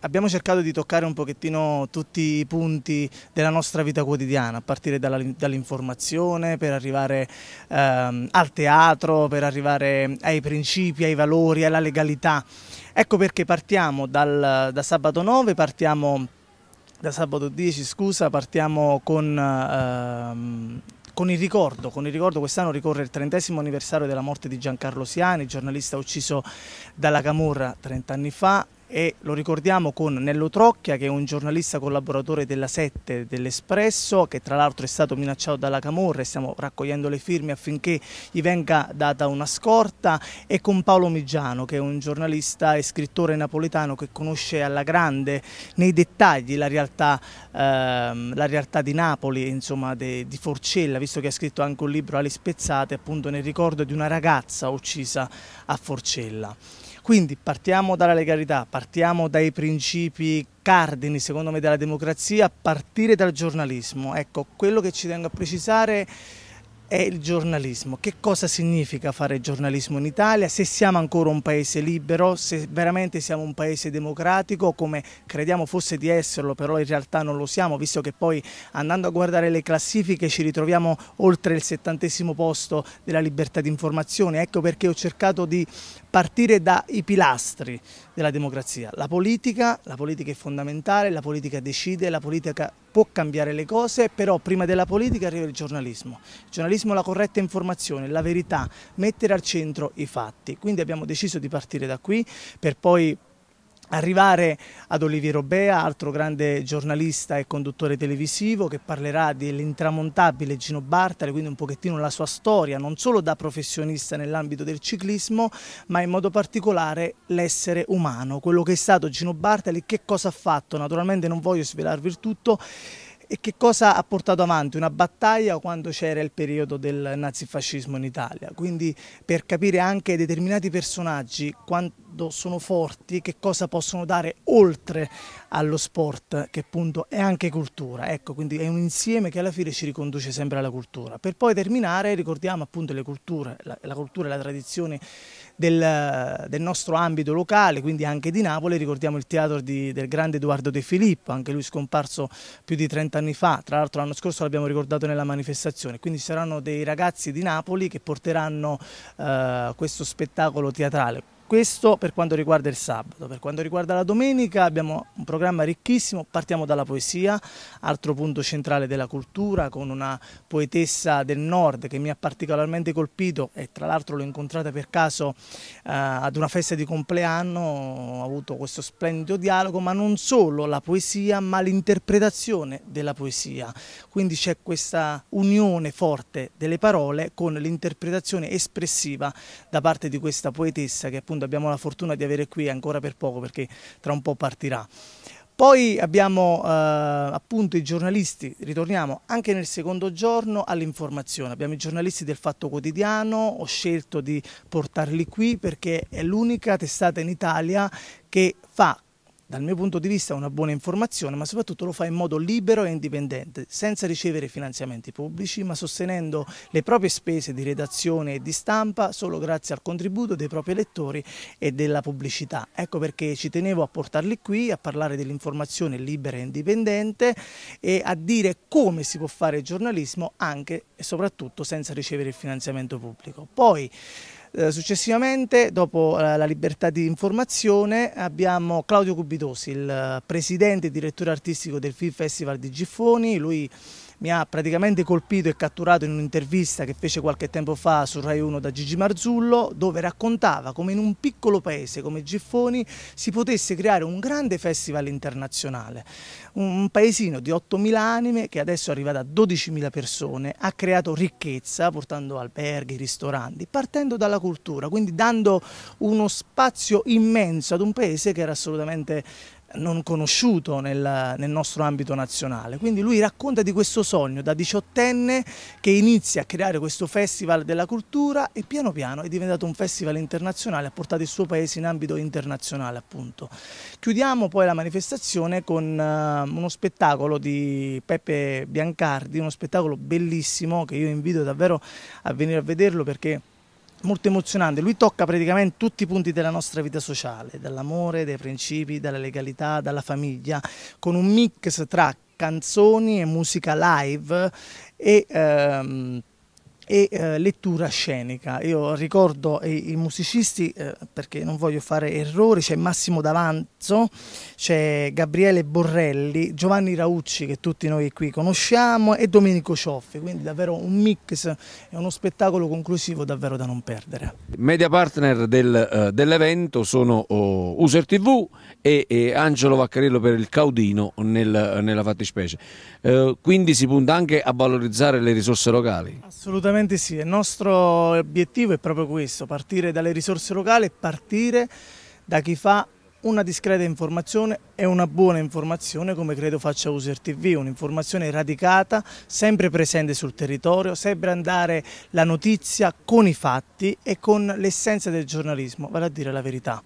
Abbiamo cercato di toccare un pochettino tutti i punti della nostra vita quotidiana, a partire dall'informazione, per arrivare ehm, al teatro, per arrivare ai principi, ai valori, alla legalità. Ecco perché partiamo dal, da sabato 9, partiamo da sabato 10, scusa, partiamo con... Ehm, con il ricordo, ricordo quest'anno ricorre il trentesimo anniversario della morte di Giancarlo Siani, giornalista ucciso dalla Camorra 30 anni fa, e lo ricordiamo con Nello Trocchia che è un giornalista collaboratore della Sette dell'Espresso che tra l'altro è stato minacciato dalla Camorra e stiamo raccogliendo le firme affinché gli venga data una scorta e con Paolo Migiano che è un giornalista e scrittore napoletano che conosce alla grande nei dettagli la realtà, ehm, la realtà di Napoli insomma de, di Forcella visto che ha scritto anche un libro Ali spezzate appunto nel ricordo di una ragazza uccisa a Forcella. Quindi partiamo dalla legalità, partiamo dai principi cardini secondo me della democrazia, a partire dal giornalismo. Ecco, quello che ci tengo a precisare è il giornalismo. Che cosa significa fare giornalismo in Italia? Se siamo ancora un paese libero, se veramente siamo un paese democratico come crediamo fosse di esserlo, però in realtà non lo siamo, visto che poi andando a guardare le classifiche ci ritroviamo oltre il settantesimo posto della libertà di informazione. Ecco perché ho cercato di partire dai pilastri della democrazia. La politica, la politica è fondamentale, la politica decide, la politica può cambiare le cose, però prima della politica arriva il giornalismo. Il giornalismo è la corretta informazione, la verità, mettere al centro i fatti. Quindi abbiamo deciso di partire da qui per poi arrivare ad Oliviero Bea, altro grande giornalista e conduttore televisivo che parlerà dell'intramontabile Gino Bartali, quindi un pochettino la sua storia, non solo da professionista nell'ambito del ciclismo, ma in modo particolare l'essere umano, quello che è stato Gino Bartali, che cosa ha fatto, naturalmente non voglio svelarvi il tutto, e che cosa ha portato avanti una battaglia quando c'era il periodo del nazifascismo in Italia. Quindi per capire anche determinati personaggi quando sono forti, che cosa possono dare oltre allo sport, che appunto è anche cultura. Ecco, quindi è un insieme che alla fine ci riconduce sempre alla cultura. Per poi terminare ricordiamo appunto le culture, la, la cultura e la tradizione del, del, nostro ambito locale, quindi anche di Napoli, ricordiamo il teatro di, del grande Edoardo De Filippo, anche lui scomparso più di 30 anni fa, tra l'altro l'anno scorso l'abbiamo ricordato nella manifestazione, quindi saranno dei ragazzi di Napoli che porteranno eh, questo spettacolo teatrale. Questo per quanto riguarda il sabato, per quanto riguarda la domenica abbiamo un programma ricchissimo, partiamo dalla poesia, altro punto centrale della cultura, con una poetessa del nord che mi ha particolarmente colpito e tra l'altro l'ho incontrata per caso eh, ad una festa di compleanno, ho avuto questo splendido dialogo, ma non solo la poesia ma l'interpretazione della poesia, quindi c'è questa unione forte delle parole con l'interpretazione espressiva da parte di questa poetessa che appunto secondo, abbiamo la fortuna di avere qui ancora per poco perché tra un po' partirà. Poi abbiamo eh, appunto i giornalisti, ritorniamo anche nel secondo giorno all'informazione, abbiamo i giornalisti del Fatto Quotidiano, ho scelto di portarli qui perché è l'unica testata in Italia che fa dal mio punto di vista una buona informazione, ma soprattutto lo fa in modo libero e indipendente, senza ricevere finanziamenti pubblici, ma sostenendo le proprie spese di redazione e di stampa solo grazie al contributo dei propri lettori e della pubblicità. Ecco perché ci tenevo a portarli qui, a parlare dell'informazione libera e indipendente e a dire come si può fare giornalismo anche e soprattutto senza ricevere il finanziamento pubblico. Poi, eh, successivamente, dopo eh, la libertà di informazione, abbiamo Claudio Cubitosi, il eh, presidente e direttore artistico del Film Festival di Giffoni. Lui mi ha praticamente colpito e catturato in un'intervista che fece qualche tempo fa su Rai 1 da Gigi Marzullo, dove raccontava come in un piccolo paese come Giffoni si potesse creare un grande festival internazionale. Un paesino di 8.000 anime che adesso è arrivato a 12.000 persone, ha creato ricchezza portando alberghi, ristoranti, partendo dalla cultura, quindi dando uno spazio immenso ad un paese che era assolutamente non conosciuto nel, nel, nostro ambito nazionale. Quindi lui racconta di questo sogno da diciottenne che inizia a creare questo festival della cultura e piano piano è diventato un festival internazionale, ha portato il suo paese in ambito internazionale appunto. Chiudiamo poi la manifestazione con uh, uno spettacolo di Peppe Biancardi, uno spettacolo bellissimo che io invito davvero a venire a vederlo perché molto emozionante, lui tocca praticamente tutti i punti della nostra vita sociale, dall'amore, dai principi, dalla legalità, dalla famiglia, con un mix tra canzoni e musica live e ehm, e eh, lettura scenica. Io ricordo i, eh, i musicisti, eh, perché non voglio fare errori, c'è Massimo Davanzo, c'è Gabriele Borrelli, Giovanni Raucci che tutti noi qui conosciamo e Domenico Cioffi, quindi davvero un mix e uno spettacolo conclusivo davvero da non perdere. Media partner del, uh, dell'evento sono uh, User TV e, e, Angelo Vaccarello per il Caudino nel, nella fattispecie. Uh, quindi si punta anche a valorizzare le risorse locali. Assolutamente Assolutamente sì, il nostro obiettivo è proprio questo, partire dalle risorse locali e partire da chi fa una discreta informazione e una buona informazione come credo faccia User TV, un'informazione radicata, sempre presente sul territorio, sempre andare la notizia con i fatti e con l'essenza del giornalismo, vale a dire la verità.